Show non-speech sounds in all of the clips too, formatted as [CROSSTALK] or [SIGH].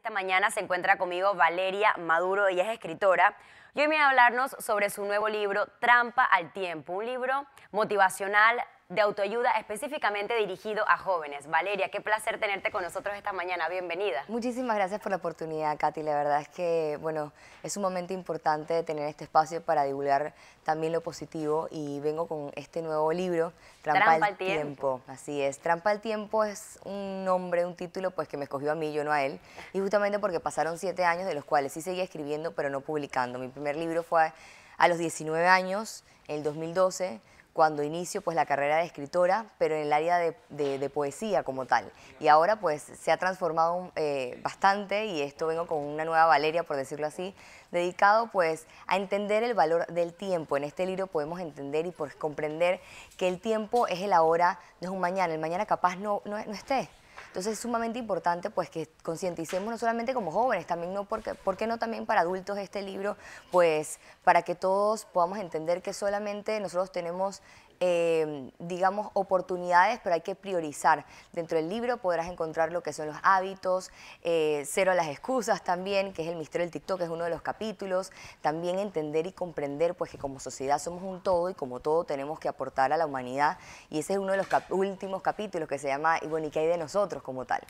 Esta mañana se encuentra conmigo Valeria Maduro, ella es escritora. Y hoy viene a hablarnos sobre su nuevo libro, Trampa al Tiempo, un libro motivacional de autoayuda específicamente dirigido a jóvenes. Valeria, qué placer tenerte con nosotros esta mañana. Bienvenida. Muchísimas gracias por la oportunidad, Katy. La verdad es que, bueno, es un momento importante tener este espacio para divulgar también lo positivo y vengo con este nuevo libro, Trampa, al tiempo. Así es. Trampa al tiempo es un nombre, un título pues que me escogió a mí, yo no a él. Y justamente porque pasaron siete años de los cuales sí seguía escribiendo, pero no publicando. Mi primer libro fue a los 19 años, en el 2012 cuando inicio pues la carrera de escritora, pero en el área de, poesía como tal. Y ahora pues se ha transformado eh, bastante y esto vengo con una nueva Valeria, por decirlo así, dedicado pues a entender el valor del tiempo. En este libro podemos entender y pues, comprender que el tiempo es el ahora, no es un mañana. El mañana capaz no, no esté. Entonces es sumamente importante pues que concienticemos no solamente como jóvenes, también no porque, ¿por qué no también para adultos este libro? Pues para que todos podamos entender que solamente nosotros tenemos Em, digamos, oportunidades, pero hay que priorizar. Dentro del libro podrás encontrar lo que son los hábitos, cero eh, cero las excusas también, que es el misterio del TikTok, que es uno de los capítulos. También entender y comprender, pues, que como sociedad somos un todo y como todo tenemos que aportar a la humanidad. Y ese es uno de los últimos capítulos que se llama, y bueno, ¿y qué hay de nosotros como tal?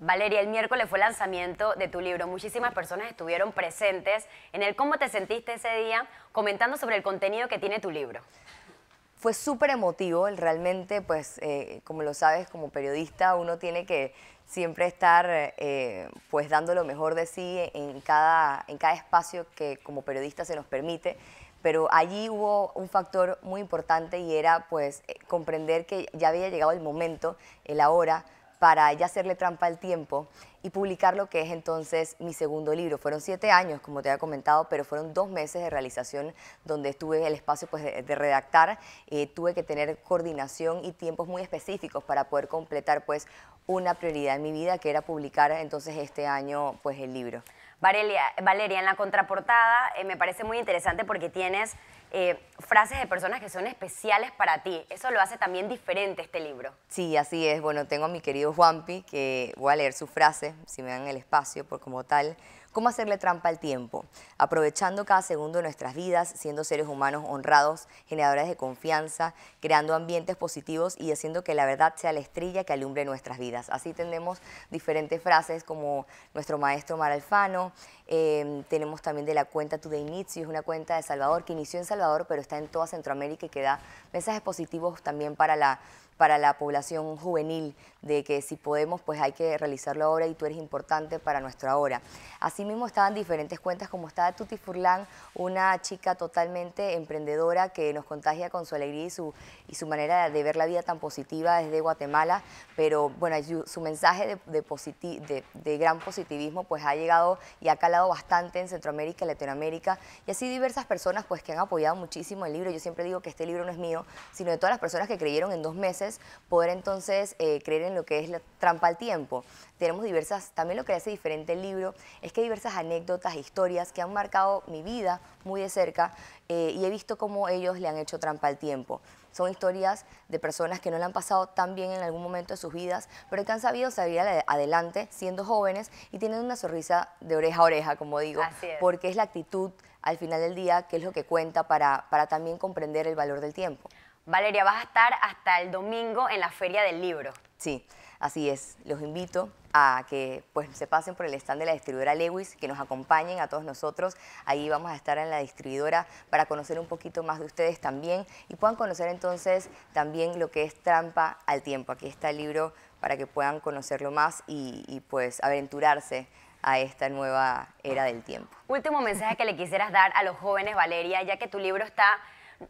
Valeria, el miércoles fue el lanzamiento de tu libro. Muchísimas personas estuvieron presentes en el cómo te sentiste ese día comentando sobre el contenido que tiene tu libro. Fue súper emotivo, realmente, pues, eh, como lo sabes, como periodista uno tiene que siempre estar, eh, pues, dando lo mejor de sí en cada, en cada espacio que como periodista se nos permite pero allí hubo un factor muy importante y era pues eh, comprender que ya había llegado el momento, el ahora, para ya hacerle trampa al tiempo y publicar lo que es entonces mi segundo libro. Fueron siete años, como te había comentado, pero fueron dos meses de realización donde estuve el espacio pues, de, redactar. Eh, tuve que tener coordinación y tiempos muy específicos para poder completar pues, una prioridad en mi vida, que era publicar entonces este año pues, el libro. Valeria, en la contraportada eh, me parece muy interesante porque tienes eh, frases de personas que son especiales para ti. Eso lo hace también diferente este libro. Sí, así es. Bueno, tengo a mi querido Juanpi, que voy a leer su frase, si me dan el espacio, por como tal cómo hacerle trampa al tiempo, aprovechando cada segundo de nuestras vidas, siendo seres humanos honrados, generadores de confianza, creando ambientes positivos y haciendo que la verdad sea la estrella que alumbre nuestras vidas. Así tenemos diferentes frases como nuestro maestro Mar Alfano, em, tenemos también de la cuenta Today de Inicio, es una cuenta de Salvador que inició en Salvador pero está en toda Centroamérica y que da mensajes positivos también para la para la población juvenil, de que si podemos, pues hay que realizarlo ahora y tú eres importante para nuestra ahora Asimismo estaban diferentes cuentas, como estaba Tuti Furlan, una chica totalmente emprendedora que nos contagia con su alegría y su, y su manera de ver la vida tan positiva desde Guatemala, pero bueno, su mensaje de, gran positivismo pues ha llegado y ha calado bastante en Centroamérica, Latinoamérica, y así diversas personas pues que han apoyado muchísimo el libro. Yo siempre digo que este libro no es mío, sino de todas las personas que creyeron en dos meses poder entonces eh, creer en lo que es la trampa al tiempo. Tenemos diversas, también lo que hace diferente el libro es que hay diversas anécdotas, historias que han marcado mi vida muy de cerca eh, y he visto cómo ellos le han hecho trampa al tiempo. Son historias de personas que no le han pasado tan bien en algún momento de sus vidas, pero que han sabido salir adelante siendo jóvenes y tienen una sonrisa de oreja a oreja, como digo, porque es la actitud al final del día que es lo que cuenta para también comprender el valor del tiempo. Valeria, vas a estar hasta el domingo en la Feria del Libro. Sí, así es. Los invito a que pues, se pasen por el stand de la distribuidora Lewis, que nos acompañen a todos nosotros. Ahí vamos a estar en la distribuidora para conocer un poquito más de ustedes también y puedan conocer entonces también lo que es Trampa al Tiempo. Aquí está el libro para que puedan conocerlo más y, y pues aventurarse a esta nueva era del tiempo. Último mensaje que le quisieras dar a los jóvenes, Valeria, ya que tu libro está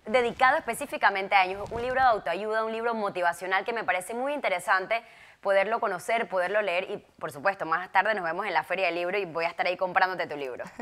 dedicado específicamente a ellos, un libro de autoayuda, un libro motivacional que me parece muy interesante poderlo conocer, poderlo leer y por supuesto más tarde nos vemos en la feria del libro y voy a estar ahí comprándote tu libro. [LAUGHS]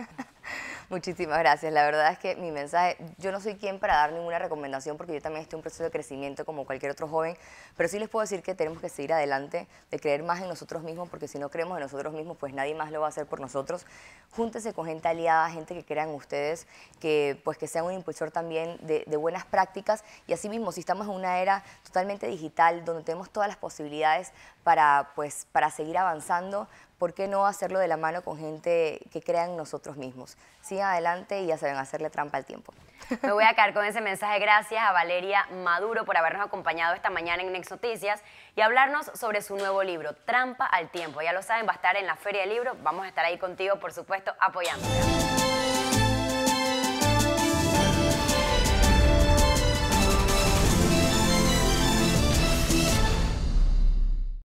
Muchísimas gracias. La verdad es que mi mensaje, yo no soy quien para dar ninguna recomendación porque yo también estoy en un proceso de crecimiento como cualquier otro joven, pero sí les puedo decir que tenemos que seguir adelante, de creer más en nosotros mismos, porque si no creemos en nosotros mismos, pues nadie más lo va a hacer por nosotros. Júntense con gente aliada, gente que crean ustedes, que pues que sean un impulsor también de, buenas prácticas y así mismo, si estamos en una era totalmente digital, donde tenemos todas las posibilidades para, pues, para seguir avanzando, ¿por qué no hacerlo de la mano con gente que crean nosotros mismos? ¿Sí? adelante y ya saben hacerle trampa al tiempo. Me voy a quedar con ese mensaje. Gracias a Valeria Maduro por habernos acompañado esta mañana en Nexoticias y hablarnos sobre su nuevo libro, Trampa al Tiempo. Ya lo saben, va a estar en la Feria del Libro. Vamos a estar ahí contigo, por supuesto, apoyándote.